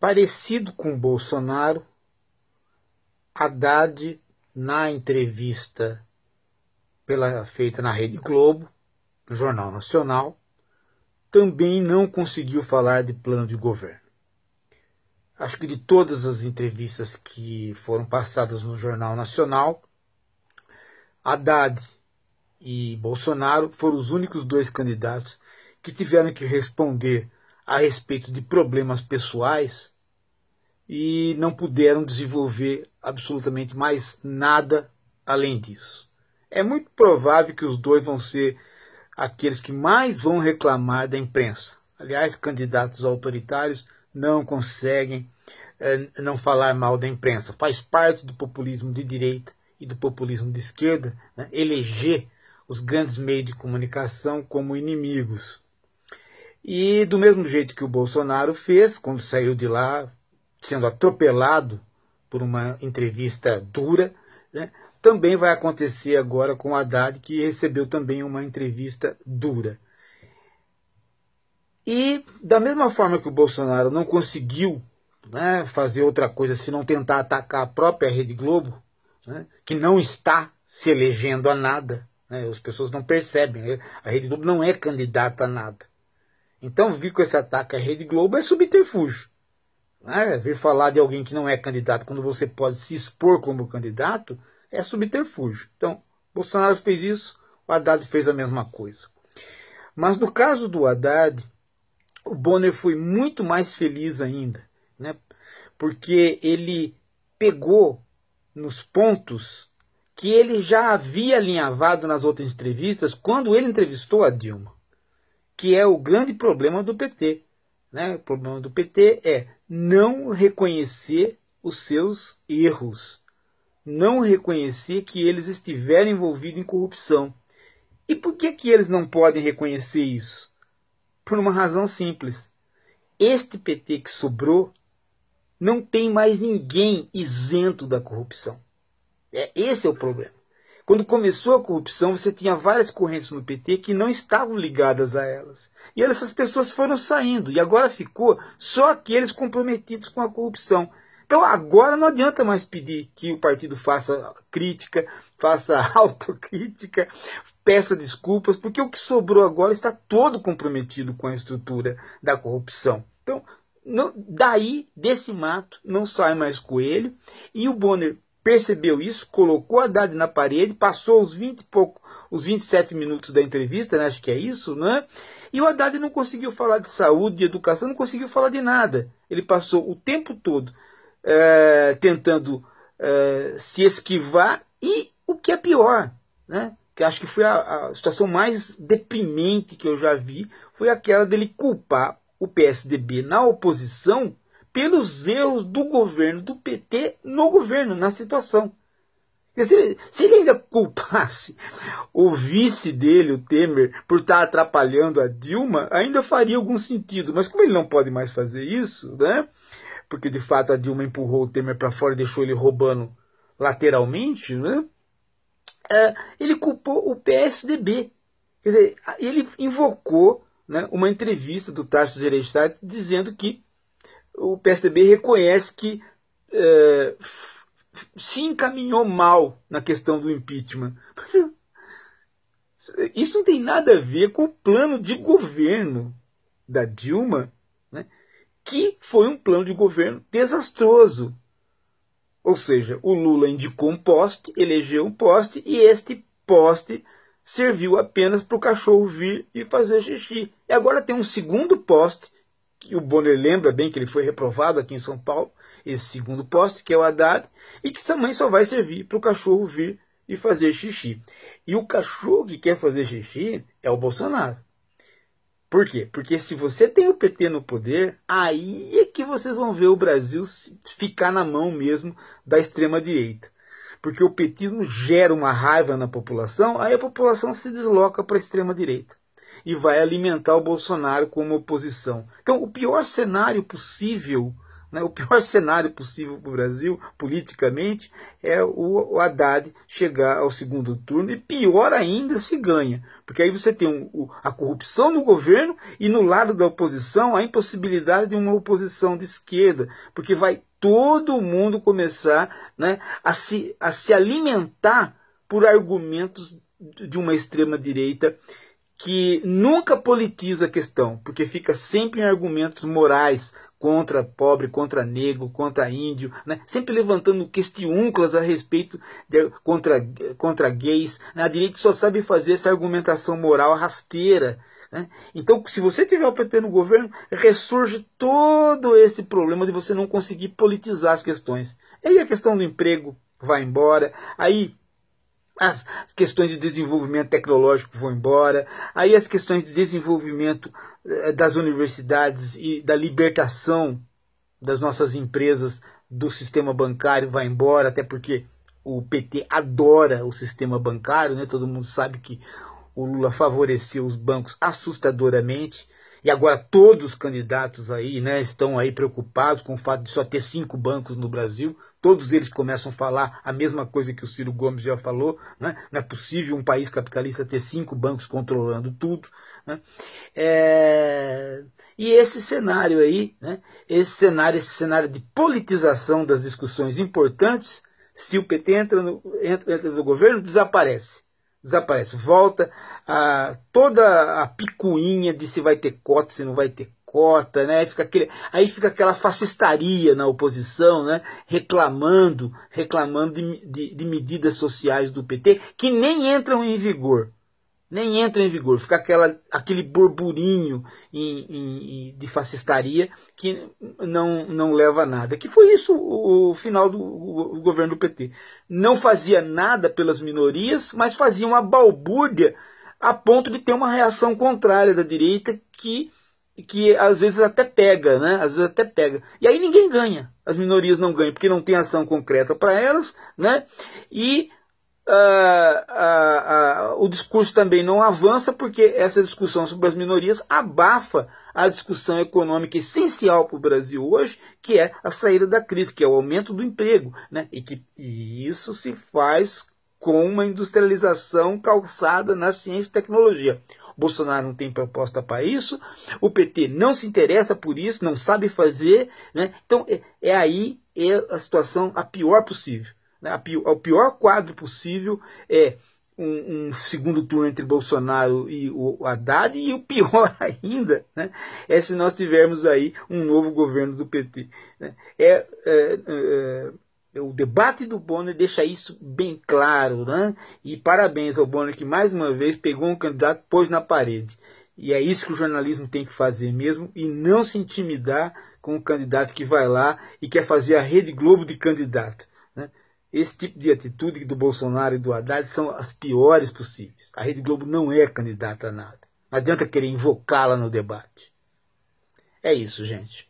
Parecido com Bolsonaro, Haddad, na entrevista pela, feita na Rede Globo, no Jornal Nacional, também não conseguiu falar de plano de governo. Acho que de todas as entrevistas que foram passadas no Jornal Nacional, Haddad e Bolsonaro foram os únicos dois candidatos que tiveram que responder a respeito de problemas pessoais e não puderam desenvolver absolutamente mais nada além disso. É muito provável que os dois vão ser aqueles que mais vão reclamar da imprensa. Aliás, candidatos autoritários não conseguem eh, não falar mal da imprensa. Faz parte do populismo de direita e do populismo de esquerda né, eleger os grandes meios de comunicação como inimigos. E do mesmo jeito que o Bolsonaro fez, quando saiu de lá, sendo atropelado por uma entrevista dura, né, também vai acontecer agora com o Haddad, que recebeu também uma entrevista dura. E da mesma forma que o Bolsonaro não conseguiu né, fazer outra coisa se não tentar atacar a própria Rede Globo, né, que não está se elegendo a nada, né, as pessoas não percebem, né, a Rede Globo não é candidata a nada. Então, vir com esse ataque à Rede Globo é subterfúgio. Né? Vir falar de alguém que não é candidato quando você pode se expor como candidato é subterfúgio. Então, Bolsonaro fez isso, o Haddad fez a mesma coisa. Mas no caso do Haddad, o Bonner foi muito mais feliz ainda, né? porque ele pegou nos pontos que ele já havia alinhavado nas outras entrevistas quando ele entrevistou a Dilma que é o grande problema do PT. Né? O problema do PT é não reconhecer os seus erros, não reconhecer que eles estiveram envolvidos em corrupção. E por que, que eles não podem reconhecer isso? Por uma razão simples. Este PT que sobrou não tem mais ninguém isento da corrupção. É, esse é o problema. Quando começou a corrupção, você tinha várias correntes no PT que não estavam ligadas a elas. E essas pessoas foram saindo, e agora ficou só aqueles comprometidos com a corrupção. Então agora não adianta mais pedir que o partido faça crítica, faça autocrítica, peça desculpas, porque o que sobrou agora está todo comprometido com a estrutura da corrupção. Então, não, daí, desse mato, não sai mais coelho, e o Bonner percebeu isso, colocou Haddad na parede, passou os 20 e pouco, os 27 minutos da entrevista, né? acho que é isso, né? E o Haddad não conseguiu falar de saúde, de educação, não conseguiu falar de nada. Ele passou o tempo todo é, tentando é, se esquivar e o que é pior, né? Que acho que foi a, a situação mais deprimente que eu já vi, foi aquela dele culpar o PSDB na oposição pelos erros do governo do PT no governo, na situação. Se ele, se ele ainda culpasse o vice dele, o Temer, por estar atrapalhando a Dilma, ainda faria algum sentido. Mas como ele não pode mais fazer isso, né? Porque de fato a Dilma empurrou o Temer para fora e deixou ele roubando lateralmente, né? É, ele culpou o PSDB. Quer dizer, ele invocou né, uma entrevista do Tasso Gereissati dizendo que o PSDB reconhece que é, se encaminhou mal na questão do impeachment. É, isso não tem nada a ver com o plano de governo da Dilma, né, que foi um plano de governo desastroso. Ou seja, o Lula indicou um poste, elegeu um poste e este poste serviu apenas para o cachorro vir e fazer xixi. E agora tem um segundo poste que o Bonner lembra bem que ele foi reprovado aqui em São Paulo, esse segundo poste, que é o Haddad, e que também só vai servir para o cachorro vir e fazer xixi. E o cachorro que quer fazer xixi é o Bolsonaro. Por quê? Porque se você tem o PT no poder, aí é que vocês vão ver o Brasil ficar na mão mesmo da extrema-direita. Porque o petismo gera uma raiva na população, aí a população se desloca para a extrema-direita e vai alimentar o Bolsonaro como oposição. Então, o pior cenário possível, né, o pior cenário possível para o Brasil, politicamente, é o, Haddad chegar ao segundo turno, e pior ainda se ganha, porque aí você tem um, a corrupção no governo e no lado da oposição a impossibilidade de uma oposição de esquerda, porque vai todo mundo começar né, a, se, a se alimentar por argumentos de uma extrema-direita que nunca politiza a questão, porque fica sempre em argumentos morais contra pobre, contra negro, contra índio, né? sempre levantando questiúnculas a respeito de, contra, contra gays. Né? A direita só sabe fazer essa argumentação moral rasteira. Né? Então, se você tiver o PT no governo, ressurge todo esse problema de você não conseguir politizar as questões. aí a questão do emprego vai embora, aí as questões de desenvolvimento tecnológico vão embora, aí as questões de desenvolvimento eh, das universidades e da libertação das nossas empresas do sistema bancário vai embora, até porque o PT adora o sistema bancário, né? Todo mundo sabe que o Lula favoreceu os bancos assustadoramente, e agora todos os candidatos aí né, estão aí preocupados com o fato de só ter cinco bancos no Brasil. Todos eles começam a falar a mesma coisa que o Ciro Gomes já falou. Né? Não é possível um país capitalista ter cinco bancos controlando tudo. Né? É... E esse cenário aí, né? esse cenário, esse cenário de politização das discussões importantes, se o PT entra no, entra, entra no governo, desaparece desaparece. Volta a, toda a picuinha de se vai ter cota, se não vai ter cota, né? Fica aquele, aí fica aquela fascistaria na oposição, né? Reclamando, reclamando de, de, de medidas sociais do PT que nem entram em vigor nem entra em vigor, fica aquela, aquele burburinho em, em, de fascistaria que não, não leva a nada. Que foi isso o, o final do o governo do PT. Não fazia nada pelas minorias, mas fazia uma balbúrdia a ponto de ter uma reação contrária da direita que, que às vezes até pega, né? Às vezes até pega. E aí ninguém ganha. As minorias não ganham porque não tem ação concreta para elas, né? E ah, ah, ah, o discurso também não avança, porque essa discussão sobre as minorias abafa a discussão econômica essencial para o Brasil hoje, que é a saída da crise, que é o aumento do emprego. Né? E, que, e isso se faz com uma industrialização calçada na ciência e tecnologia. Bolsonaro não tem proposta para isso, o PT não se interessa por isso, não sabe fazer. Né? Então, é, é aí é a situação a pior possível né, o pior quadro possível é um, um, segundo turno entre Bolsonaro e o Haddad, e o pior ainda né, é se nós tivermos aí um novo governo do PT. Né. É, é, é, é, o debate do Bonner deixa isso bem claro, né? e parabéns ao Bonner que mais uma vez pegou um candidato pôs na parede. E é isso que o jornalismo tem que fazer mesmo, e não se intimidar com o candidato que vai lá e quer fazer a Rede Globo de candidato. Né. Esse tipo de atitude do Bolsonaro e do Haddad são as piores possíveis. A Rede Globo não é candidata a nada. Não adianta querer invocá-la no debate. É isso, gente.